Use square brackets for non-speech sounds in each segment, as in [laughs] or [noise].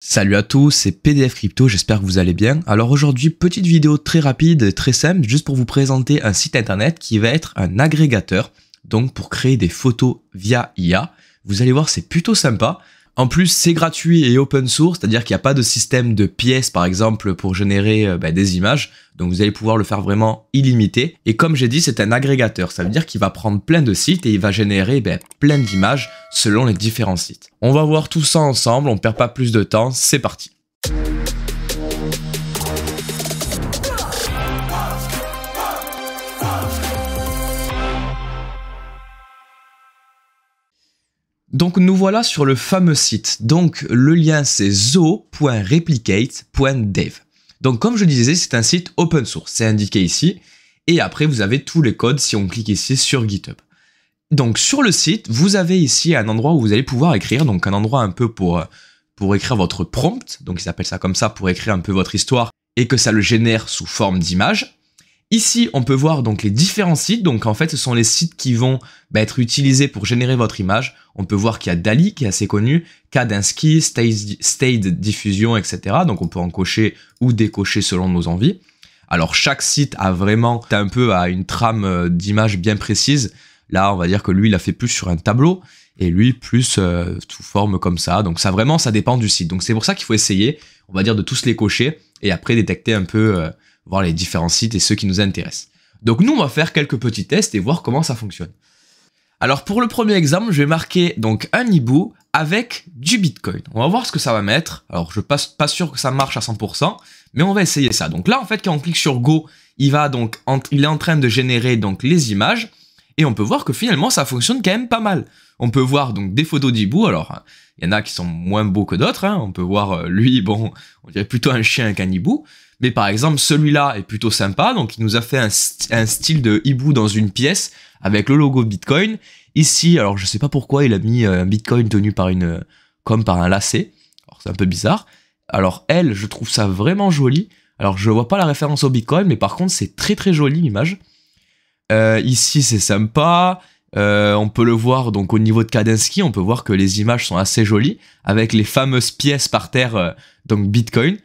Salut à tous, c'est PDF Crypto, j'espère que vous allez bien. Alors aujourd'hui, petite vidéo très rapide, très simple, juste pour vous présenter un site internet qui va être un agrégateur, donc pour créer des photos via IA. Vous allez voir, c'est plutôt sympa. En plus, c'est gratuit et open source, c'est-à-dire qu'il n'y a pas de système de pièces, par exemple, pour générer euh, bah, des images. Donc vous allez pouvoir le faire vraiment illimité. Et comme j'ai dit, c'est un agrégateur. Ça veut dire qu'il va prendre plein de sites et il va générer bah, plein d'images selon les différents sites. On va voir tout ça ensemble, on ne perd pas plus de temps, c'est parti. Donc nous voilà sur le fameux site. Donc le lien c'est zo.replicate.dev. Donc comme je disais, c'est un site open source, c'est indiqué ici. Et après vous avez tous les codes si on clique ici sur GitHub. Donc sur le site, vous avez ici un endroit où vous allez pouvoir écrire, donc un endroit un peu pour, euh, pour écrire votre prompt, donc ils appellent ça comme ça pour écrire un peu votre histoire et que ça le génère sous forme d'image. Ici, on peut voir donc les différents sites. Donc en fait, ce sont les sites qui vont bah, être utilisés pour générer votre image. On peut voir qu'il y a Dali qui est assez connu, Kadinsky, State Diffusion, etc. Donc on peut en cocher ou décocher selon nos envies. Alors chaque site a vraiment un peu à une trame euh, d'image bien précise. Là, on va dire que lui, il a fait plus sur un tableau et lui plus euh, sous forme comme ça. Donc ça vraiment, ça dépend du site. Donc c'est pour ça qu'il faut essayer, on va dire, de tous les cocher et après détecter un peu. Euh, voir les différents sites et ceux qui nous intéressent. Donc nous, on va faire quelques petits tests et voir comment ça fonctionne. Alors pour le premier exemple, je vais marquer donc un hibou avec du Bitcoin. On va voir ce que ça va mettre. Alors je passe pas sûr que ça marche à 100%, mais on va essayer ça. Donc là en fait quand on clique sur Go, il va donc il est en train de générer donc les images. Et on peut voir que finalement, ça fonctionne quand même pas mal. On peut voir donc des photos d'hibou. Alors, hein, il y en a qui sont moins beaux que d'autres. Hein. On peut voir euh, lui, [laughs] bon, on dirait plutôt un chien qu'un hibou. Mais par exemple, celui-là est plutôt sympa. Donc, il nous a fait un, style de hibou dans une pièce avec le logo Bitcoin. Ici, alors je sais pas pourquoi il a mis euh, un Bitcoin tenu par une, euh, comme par un lacet. Alors, c'est un peu bizarre. Alors, elle, je trouve ça vraiment joli. Alors, je vois pas la référence au Bitcoin, mais par contre, c'est très très joli l'image. Euh, ici, c'est sympa. Euh, on peut le voir donc au niveau de Kadensky, on peut voir que les images sont assez jolies avec les fameuses pièces par terre, euh, donc Bitcoin.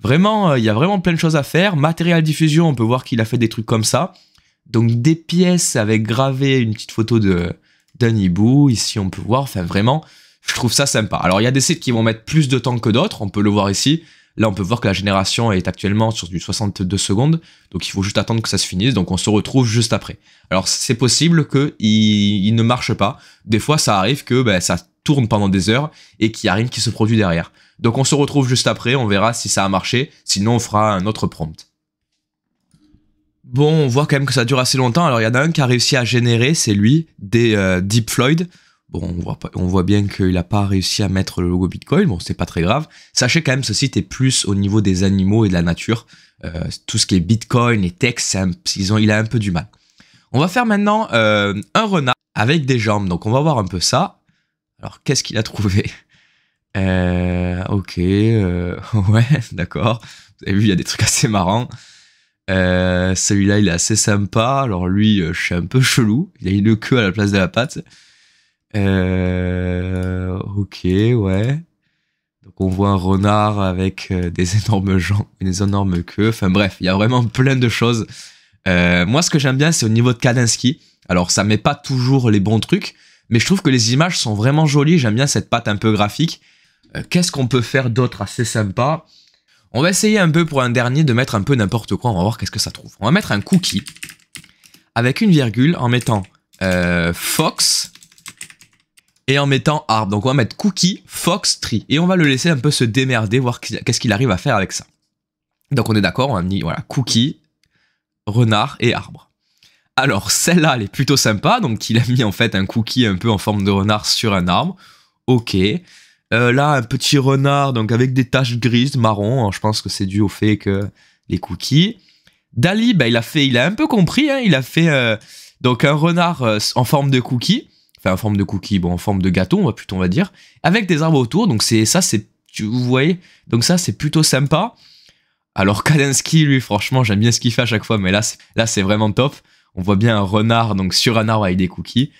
Vraiment, il y a vraiment plein de choses à faire. matériel Diffusion, on peut voir qu'il a fait des trucs comme ça. Donc des pièces avec gravé une petite photo de d'un hibou. Ici, on peut voir. Enfin, vraiment, je trouve ça sympa. Alors, il y a des sites qui vont mettre plus de temps que d'autres. On peut le voir ici. Là, on peut voir que la génération est actuellement sur du 62 secondes, donc il faut juste attendre que ça se finisse, donc on se retrouve juste après. Alors, c'est possible que il, ne marche pas. Des fois, ça arrive que ben, ça tourne pendant des heures et qu'il arrive a rien qui se produit derrière. Donc, on se retrouve juste après, on verra si ça a marché, sinon on fera un autre prompt. Bon, on voit quand même que ça dure assez longtemps. Alors, il y en a un qui a réussi à générer, c'est lui, des euh, Deep Floyd. Bon, on voit, on voit bien qu'il n'a pas réussi à mettre le logo Bitcoin. Bon, c'est pas très grave. Sachez quand même, ce site est plus au niveau des animaux et de la nature. Euh, tout ce qui est Bitcoin, et tech, ils ont, il a un peu du mal. On va faire maintenant euh, un renard avec des jambes. Donc, on va voir un peu ça. Alors, qu'est-ce qu'il a trouvé [laughs] euh, Ok, [laughs] ouais, d'accord. Vous avez vu, il y a des trucs assez marrants. Celui-là, il est assez sympa. Alors, lui, je suis un peu chelou. Il a une queue à la place de la patte. Euh, ok, ouais. Donc on voit un renard avec euh, des [laughs] énormes jambes, des énormes queues. Enfin bref, il y a vraiment plein de choses. Euh, moi, ce que j'aime bien, c'est au niveau de Kadinsky. Alors, ça met pas toujours les bons trucs, mais je trouve que les images sont vraiment jolies. J'aime bien cette patte un peu graphique. Euh, qu'est-ce qu'on peut faire d'autre assez sympa On va essayer un peu pour un dernier de mettre un peu n'importe quoi. On va voir qu'est-ce que ça trouve. On va mettre un cookie avec une virgule en mettant Fox et en mettant arbre. Donc on va mettre cookie fox tree et on va le laisser un peu se démerder, voir qu'est-ce qu'il arrive à faire avec ça. Donc on est d'accord, on a mis voilà, cookie, renard et arbre. Alors celle-là, elle est plutôt sympa, donc il a mis en fait un cookie un peu en forme de renard sur un arbre. Ok. Euh, là, un petit renard, donc avec des taches grises, marron, je pense que c'est dû au fait que les cookies. Dali, bah, il a fait, il a un peu compris, hein. il a fait euh, donc un renard euh, en forme de cookie enfin en forme de cookie, bon en forme de gâteau, on va plutôt on va dire, avec des arbres autour. Donc c'est ça, c'est vous voyez, donc ça c'est plutôt sympa. Alors Kadensky, lui, franchement, j'aime bien ce qu'il fait à chaque fois, mais là, là c'est vraiment top. On voit bien un renard donc sur un arbre avec des cookies.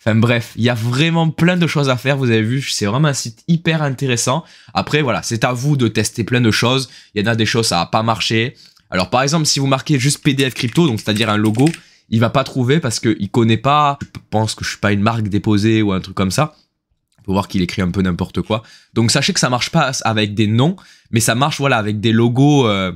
Enfin bref, il y a vraiment plein de choses à faire, vous avez vu, c'est vraiment un site hyper intéressant. Après voilà, c'est à vous de tester plein de choses. Il y en a des choses ça n'a pas marché. Alors par exemple, si vous marquez juste PDF crypto, donc c'est-à-dire un logo, il va pas trouver parce qu'il connaît pas, je pense que je suis pas une marque déposée ou un truc comme ça. Il faut voir qu'il écrit un peu n'importe quoi. Donc sachez que ça marche pas avec des noms, mais ça marche voilà avec des logos, euh,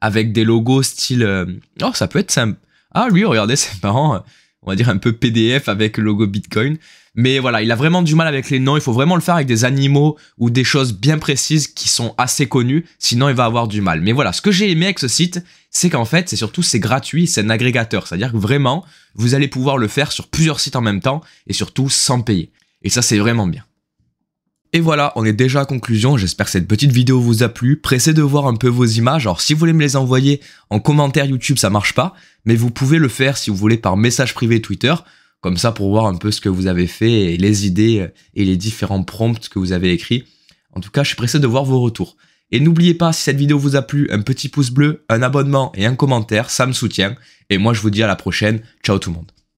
avec des logos style. Euh, oh, ça peut être simple. Ah lui, regardez, c'est [laughs] marrant on va dire un peu PDF avec le logo Bitcoin. Mais voilà, il a vraiment du mal avec les noms. Il faut vraiment le faire avec des animaux ou des choses bien précises qui sont assez connues. Sinon, il va avoir du mal. Mais voilà, ce que j'ai aimé avec ce site, c'est qu'en fait, c'est surtout, c'est gratuit, c'est un agrégateur. C'est-à-dire que vraiment, vous allez pouvoir le faire sur plusieurs sites en même temps et surtout sans payer. Et ça, c'est vraiment bien. Et voilà, on est déjà à conclusion, j'espère que cette petite vidéo vous a plu, pressé de voir un peu vos images, alors si vous voulez me les envoyer en commentaire YouTube ça marche pas, mais vous pouvez le faire si vous voulez par message privé Twitter, comme ça pour voir un peu ce que vous avez fait et les idées et les différents prompts que vous avez écrits. En tout cas, je suis pressé de voir vos retours. Et n'oubliez pas, si cette vidéo vous a plu, un petit pouce bleu, un abonnement et un commentaire, ça me soutient. Et moi, je vous dis à la prochaine. Ciao tout le monde.